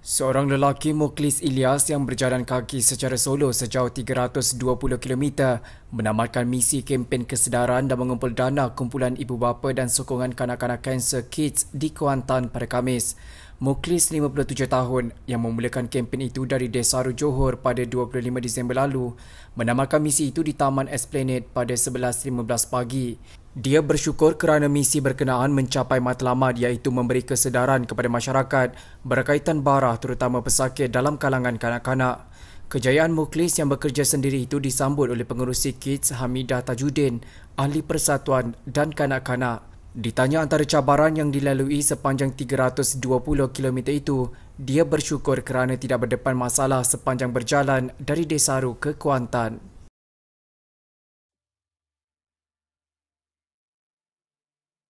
Seorang lelaki Muklis Ilyas yang berjalan kaki secara solo sejauh 320km menamatkan misi kempen kesedaran dan mengumpul dana kumpulan ibu bapa dan sokongan kanak-kanak kanser kids di Kuantan pada Khamis. Muklis 57 tahun yang memulakan kempen itu dari Desa Johor pada 25 Disember lalu menamatkan misi itu di Taman Esplanade pada 11.15 pagi. Dia bersyukur kerana misi berkenaan mencapai matlamat iaitu memberi kesedaran kepada masyarakat berkaitan barah terutama pesakit dalam kalangan kanak-kanak. Kejayaan Muklis yang bekerja sendiri itu disambut oleh pengurusi Kids Hamidah Tajuddin, Ahli Persatuan dan Kanak-Kanak. Ditanya antara cabaran yang dilalui sepanjang 320 km itu, dia bersyukur kerana tidak berdepan masalah sepanjang berjalan dari Desaru ke Kuantan.